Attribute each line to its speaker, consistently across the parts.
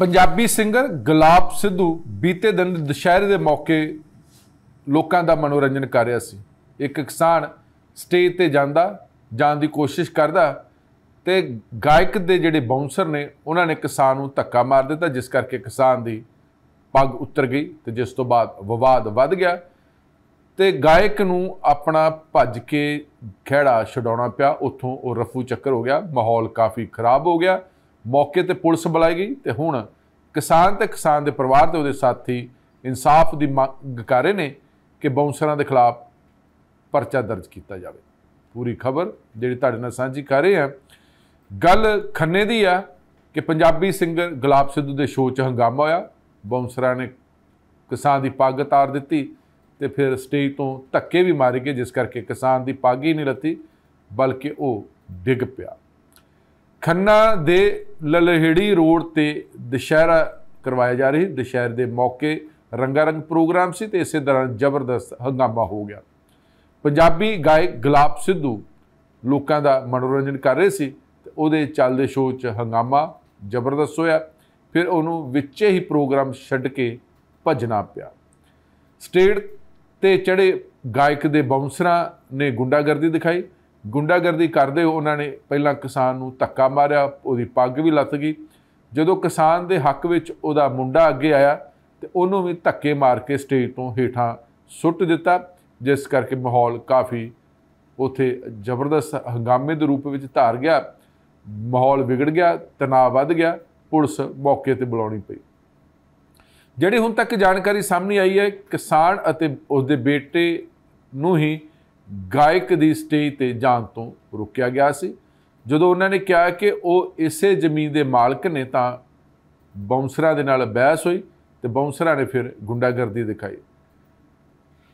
Speaker 1: Punjabi singer ਗੁਲਾਬ ਸਿੱਧੂ ਬੀਤੇ ਦਿਨ ਦੁਸ਼ਹਿਰੇ ਦੇ ਮੌਕੇ ਲੋਕਾਂ ਦਾ ਮਨੋਰੰਜਨ ਕਰ ਰਿਹਾ ਸੀ ਇੱਕ ਕਿਸਾਨ ਸਟੇਜ ਤੇ ਜਾਂਦਾ ਜਾਣ ਦੀ ਕੋਸ਼ਿਸ਼ ਕਰਦਾ ਤੇ ਗਾਇਕ ਦੇ ਜਿਹੜੇ ਬਾਉਂਸਰ ਨੇ ਉਹਨਾਂ ਨੇ ਕਿਸਾਨ ਨੂੰ ਧੱਕਾ ਮਾਰ ਦਿੱਤਾ ਜਿਸ ਕਰਕੇ ਕਿਸਾਨ ਦੀ ਪੱਗ ਉੱਤਰ ਗਈ ਤੇ ਜਿਸ ਤੋਂ ਬਾਅਦ ਵਿਵਾਦ ਵੱਧ ਗਿਆ ਤੇ ਗਾਇਕ ਨੂੰ ਆਪਣਾ ਭੱਜ ਕੇ ਖੜਾ ਛਡਾਉਣਾ ਪਿਆ ਉੱਥੋਂ ਉਹ ਰਫੂ ਚੱਕਰ ਹੋ ਗਿਆ ਮਾਹੌਲ ਕਾਫੀ ਖਰਾਬ ਹੋ ਗਿਆ ਮੌਕੇ ਤੇ ਪੁਲਿਸ ਬੁਲਾਈ ਗਈ ਤੇ ਹੁਣ ਕਿਸਾਨ ਤੇ ਕਿਸਾਨ ਦੇ ਪਰਿਵਾਰ ਤੇ ਉਹਦੇ ਸਾਥੀ ਇਨਸਾਫ ਦੀ ਮੰਗ ਕਰ ਰਹੇ ਨੇ ਕਿ ਬੌਂਸਰਾਂ ਦੇ ਖਿਲਾਫ ਪਰਚਾ ਦਰਜ ਕੀਤਾ ਜਾਵੇ ਪੂਰੀ ਖਬਰ ਜਿਹੜੀ ਤੁਹਾਡੇ ਨਾਲ ਸਾਂਝੀ ਕਰ ਰਹੇ ਹਾਂ ਗੱਲ ਖੰਨੇ ਦੀ ਆ ਕਿ ਪੰਜਾਬੀ ਸਿੰਗਰ ਗੁਲਾਬ ਸਿੱਧੂ ਦੇ ਸ਼ੋਅ 'ਚ ਹੰਗਾਮਾ ਹੋਇਆ ਬੌਂਸਰਾਂ ਨੇ ਕਿਸਾਨ ਦੀ ਪੱਗ ਤਾਰ ਦਿੱਤੀ ਤੇ ਫਿਰ ਸਟੇਜ ਤੋਂ ਧੱਕੇ ਵੀ ਮਾਰੇ ਗਏ ਜਿਸ ਕਰਕੇ ਕਿਸਾਨ ਦੀ ਪੱਗ ਹੀ ਨਹੀਂ ਲੱਤੀ ਬਲਕਿ ਉਹ ਡਿੱਗ ਪਿਆ ਖੰਨਾ ਦੇ ਲਲਹੇੜੀ ਰੋਡ ਤੇ ਦੁਸ਼ਹਿਰਾ ਕਰਵਾਇਆ ਜਾ ਰਿਹਾ ਦੁਸ਼ਹਿਰ ਦੇ ਮੌਕੇ ਰੰਗਾਰੰਗ ਪ੍ਰੋਗਰਾਮ ਸੀ ਤੇ ਇਸੇ ਦੌਰਾਨ ਜ਼ਬਰਦਸਤ ਹੰਗਾਮਾ ਹੋ ਗਿਆ ਪੰਜਾਬੀ ਗਾਇਕ ਗੁਲਾਬ ਸਿੱਧੂ ਲੋਕਾਂ ਦਾ ਮਨੋਰੰਜਨ ਕਰ ਰਹੇ ਸੀ ਤੇ ਉਹਦੇ ਚੱਲਦੇ ਸ਼ੋਅ 'ਚ ਹੰਗਾਮਾ ਜ਼ਬਰਦਸਤ ਹੋਇਆ ਫਿਰ ਉਹਨੂੰ ਵਿੱਚੇ ਹੀ ਪ੍ਰੋਗਰਾਮ ਛੱਡ ਕੇ ਭੱਜਣਾ ਪਿਆ ਸਟੇਜ ਤੇ ਚੜੇ ਗਾਇਕ ਦੇ ਬਾਉਂਸਰਾਂ ਨੇ ਗੁੰਡਾਗਰਦੀ ਦਿਖਾਈ ਗੁੰਡਾਗਰਦੀ ਕਰਦੇ ਉਹਨਾਂ ਨੇ ਪਹਿਲਾਂ ਕਿਸਾਨ ਨੂੰ ਧੱਕਾ ਮਾਰਿਆ ਉਹਦੀ ਪੱਗ ਵੀ ਲੱਤ ਗਈ ਜਦੋਂ ਕਿਸਾਨ ਦੇ ਹੱਕ ਵਿੱਚ ਉਹਦਾ ਮੁੰਡਾ ਅੱਗੇ ਆਇਆ ਤੇ ਉਹਨੂੰ ਵੀ ਧੱਕੇ ਮਾਰ ਕੇ ਸਟੇਜ ਤੋਂ ਹੇਠਾਂ ਸੁੱਟ ਦਿੱਤਾ ਜਿਸ ਕਰਕੇ ਮਾਹੌਲ ਕਾਫੀ ਉਥੇ ਜ਼ਬਰਦਸਤ ਹੰਗਾਮੇ ਦੇ ਰੂਪ ਵਿੱਚ ਧਾਰ ਗਿਆ ਮਾਹੌਲ ਵਿਗੜ ਗਿਆ ਤਣਾਅ ਵੱਧ ਗਿਆ ਪੁਲਿਸ ਮੌਕੇ ਤੇ ਬੁਲਾਉਣੀ ਪਈ ਜਿਹੜੀ ਹੁਣ ਤੱਕ ਜਾਣਕਾਰੀ ਸਾਹਮਣੇ ਆਈ ਹੈ ਕਿਸਾਨ ਅਤੇ ਉਸਦੇ ਬੇਟੇ ਨੂੰ ਹੀ ਗਾਇਕ ਦੀ ਸਟੇਜ ਤੇ ਜਾਣ ਤੋਂ ਰੁਕਿਆ ਗਿਆ ਸੀ ਜਦੋਂ ਉਹਨਾਂ ਨੇ ਕਿਹਾ ਕਿ ਉਹ ਇਸੇ ਜ਼ਮੀਨ ਦੇ ਮਾਲਕ ਨੇ ਤਾਂ ਬੌਂਸਰਾਂ ਦੇ ਨਾਲ ਬਹਿਸ ਹੋਈ ਤੇ ਬੌਂਸਰਾਂ ਨੇ ਫਿਰ ਗੁੰਡਾਗਰਦੀ ਦਿਖਾਈ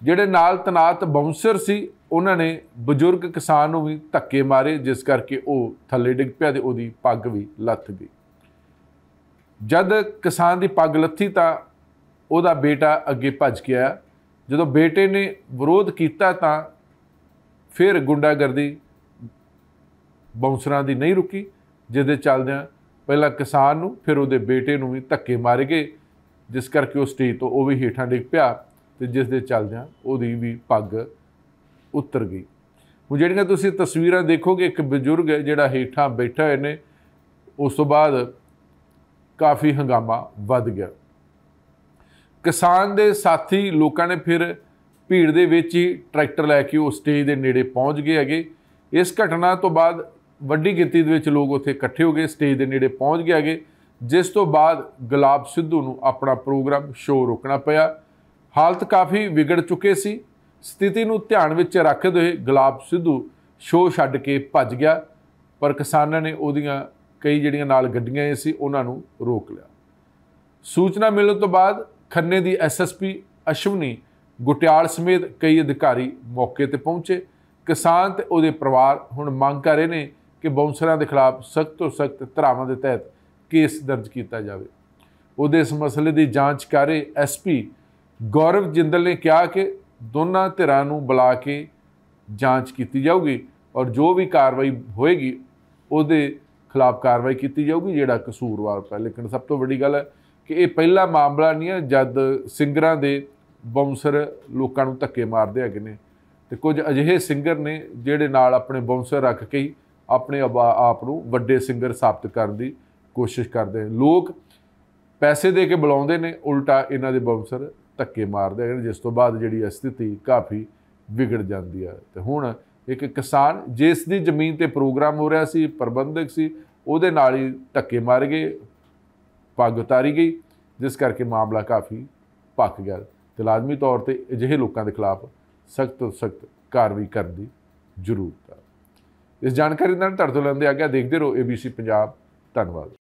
Speaker 1: ਜਿਹੜੇ ਨਾਲ ਤਨਾਤ ਬੌਂਸਰ ਸੀ ਉਹਨਾਂ ਨੇ ਬਜ਼ੁਰਗ ਕਿਸਾਨ ਨੂੰ ਵੀ ਧੱਕੇ ਮਾਰੇ ਜਿਸ ਕਰਕੇ ਉਹ ਥੱਲੇ ਡਿੱਗ ਪਿਆ ਤੇ ਉਹਦੀ ਪੱਗ ਵੀ ਲੱਥ ਗਈ ਜਦ ਕਿਸਾਨ ਦੀ ਪੱਗ ਲੱਥੀ ਤਾਂ ਉਹਦਾ ਬੇਟਾ ਅੱਗੇ ਭੱਜ ਗਿਆ ਜਦੋਂ ਬੇਟੇ ਨੇ ਵਿਰੋਧ ਕੀਤਾ ਤਾਂ ਫਿਰ ਗੁੰਡਾਗਰਦੀ ਬਾਉਂਸਰਾਂ ਦੀ ਨਹੀਂ ਰੁਕੀ ਜਿਹਦੇ ਚੱਲਦਿਆਂ ਪਹਿਲਾਂ ਕਿਸਾਨ ਨੂੰ ਫਿਰ ਉਹਦੇ ਬੇਟੇ ਨੂੰ ਵੀ ਧੱਕੇ ਮਾਰ ਗਏ ਜਿਸ ਕਰਕੇ ਉਹ ਸਟੇਜ ਤੋਂ ਉਹ ਵੀ ਹੀਠਾਂ ਡਿੱਗ ਪਿਆ ਤੇ ਜਿਸ ਦੇ ਚੱਲਦਿਆਂ ਉਹਦੀ ਵੀ ਪੱਗ ਉੱਤਰ ਗਈ ਹੁਣ ਜਿਹੜੀਆਂ ਤੁਸੀਂ ਤਸਵੀਰਾਂ ਦੇਖੋਗੇ ਇੱਕ ਬਜ਼ੁਰਗ ਹੈ ਜਿਹੜਾ ਹੀਠਾਂ ਬੈਠਾ ਹੈ ਨੇ ਉਸ ਤੋਂ ਬਾਅਦ ਕਾਫੀ ਹੰਗਾਮਾ ਵੱਧ ਗਿਆ ਕਿਸਾਨ ਦੇ ਸਾਥੀ ਲੋਕਾਂ ਨੇ ਫਿਰ ਭੀੜ ਦੇ ਵਿੱਚ ਹੀ ਟਰੈਕਟਰ ਲੈ ਕੇ ਉਹ ਸਟੇਜ ਦੇ ਨੇੜੇ ਪਹੁੰਚ ਗਏ ਹੈਗੇ ਇਸ ਘਟਨਾ ਤੋਂ ਬਾਅਦ ਵੱਡੀ ਗਿਣਤੀ ਦੇ ਵਿੱਚ ਲੋਕ ਉੱਥੇ ਇਕੱਠੇ ਹੋ ਗਏ ਸਟੇਜ ਦੇ ਨੇੜੇ ਪਹੁੰਚ ਗਏ ਹੈਗੇ ਜਿਸ ਤੋਂ ਬਾਅਦ ਗੁਲਾਬ ਸਿੱਧੂ ਨੂੰ ਆਪਣਾ ਪ੍ਰੋਗਰਾਮ ਸ਼ੋਅ ਰੋਕਣਾ ਪਿਆ ਹਾਲਤ ਕਾਫੀ ਵਿਗੜ ਚੁੱਕੇ ਸੀ ਸਥਿਤੀ ਨੂੰ ਧਿਆਨ ਵਿੱਚ ਰੱਖਦੇ ਹੋਏ ਗੁਲਾਬ ਸਿੱਧੂ ਸ਼ੋਅ ਛੱਡ ਕੇ ਭੱਜ ਗਿਆ ਪਰ ਕਿਸਾਨਾਂ ਨੇ ਉਹਦੀਆਂ ਕਈ ਜਿਹੜੀਆਂ ਨਾਲ ਗੱਡੀਆਂ ਸੀ ਉਹਨਾਂ ਨੂੰ ਰੋਕ ਲਿਆ ਸੂਚਨਾ ਮਿਲਣ ਤੋਂ ਬਾਅਦ ਖੰਨੇ ਦੀ ਐਸਐਸਪੀ ਅਸ਼ਵਨੀ ਗੁਟਿਆਲ ਸਮੇਤ ਕਈ ਅਧਿਕਾਰੀ ਮੌਕੇ ਤੇ ਪਹੁੰਚੇ ਕਿਸਾਨ ਤੇ ਉਹਦੇ ਪਰਿਵਾਰ ਹੁਣ ਮੰਗ ਕਰ ਰਹੇ ਨੇ ਕਿ ਬੌਂਸਰਾਂ ਦੇ ਖਿਲਾਫ ਸਖਤ ਤੋਂ ਸਖਤ ਧਰਾਵਾਂ ਦੇ ਤਹਿਤ ਕੇਸ ਦਰਜ ਕੀਤਾ ਜਾਵੇ ਉਹਦੇ ਇਸ ਮਸਲੇ ਦੀ ਜਾਂਚ ਕਰ ਰਹੇ ਐਸਪੀ ਗੌਰਵ ਜਿੰਦਲ ਨੇ ਕਿਹਾ ਕਿ ਦੋਨਾਂ ਧਿਰਾਂ ਨੂੰ ਬੁਲਾ ਕੇ ਜਾਂਚ ਕੀਤੀ ਜਾਊਗੀ ਔਰ ਜੋ ਵੀ ਕਾਰਵਾਈ ਹੋਏਗੀ ਉਹਦੇ ਖਿਲਾਫ ਕਾਰਵਾਈ ਕੀਤੀ ਜਾਊਗੀ ਜਿਹੜਾ ਕਸੂਰਵਾਰ ਹੈ ਲੇਕਿਨ ਸਭ ਤੋਂ ਵੱਡੀ ਗੱਲ ਹੈ ਕਿ ਇਹ ਪਹਿਲਾ ਮਾਮਲਾ ਨਹੀਂ ਹੈ ਜਦ ਸਿੰਗਰਾਂ ਦੇ ਬਾਉਂਸਰ ਲੋਕਾਂ ਨੂੰ ਧੱਕੇ ਮਾਰਦੇ ਹੈਗੇ ਨੇ ਤੇ ਕੁਝ ਅਜਿਹੇ ਸਿੰਗਰ ਨੇ ਜਿਹੜੇ ਨਾਲ ਆਪਣੇ ਬਾਉਂਸਰ ਰੱਖ ਕੇ ਆਪਣੇ ਆਪ ਨੂੰ ਵੱਡੇ ਸਿੰਗਰ ਸਾਬਤ ਕਰਨ ਦੀ ਕੋਸ਼ਿਸ਼ ਕਰਦੇ ਨੇ ਲੋਕ ਪੈਸੇ ਦੇ ਕੇ ਬੁਲਾਉਂਦੇ ਨੇ ਉਲਟਾ ਇਹਨਾਂ ਦੇ ਬਾਉਂਸਰ ਧੱਕੇ ਮਾਰਦੇ ਹਨ ਜਿਸ ਤੋਂ ਬਾਅਦ ਜਿਹੜੀ ਸਥਿਤੀ ਕਾਫੀ ਵਿਗੜ ਜਾਂਦੀ ਹੈ ਤੇ ਹੁਣ ਇੱਕ ਕਿਸਾਨ ਜਿਸ ਦੀ ਜ਼ਮੀਨ ਤੇ ਪ੍ਰੋਗਰਾਮ ਹੋ ਰਿਹਾ ਸੀ ਪ੍ਰਬੰਧਕ ਸੀ ਉਹਦੇ ਨਾਲ ਹੀ ਧੱਕੇ ਮਾਰ ਗਏ ਪੱਗ ਉਤਾਰੀ ਗਈ ਜਿਸ ਕਰਕੇ ਮਾਮਲਾ ਕਾਫੀ ਪੱਕ ਗਿਆ ਤੇ ਲਾਜ਼ਮੀ ਤੌਰ ਤੇ ਅਜਿਹੇ ਲੋਕਾਂ ਦੇ ਖਿਲਾਫ ਸਖਤ ਸਖਤ ਕਾਰਵਾਈ ਕਰਨ ਦੀ ਜ਼ਰੂਰਤ ਹੈ ਇਸ ਜਾਣਕਾਰੀ ਨਾਲ ਤੁਹਾਡੇ ਤੋਂ ਲੈਂਦੇ ਆ ਗਿਆ ਦੇਖਦੇ ਰਹੋ ABC ਪੰਜਾਬ ਧੰਨਵਾਦ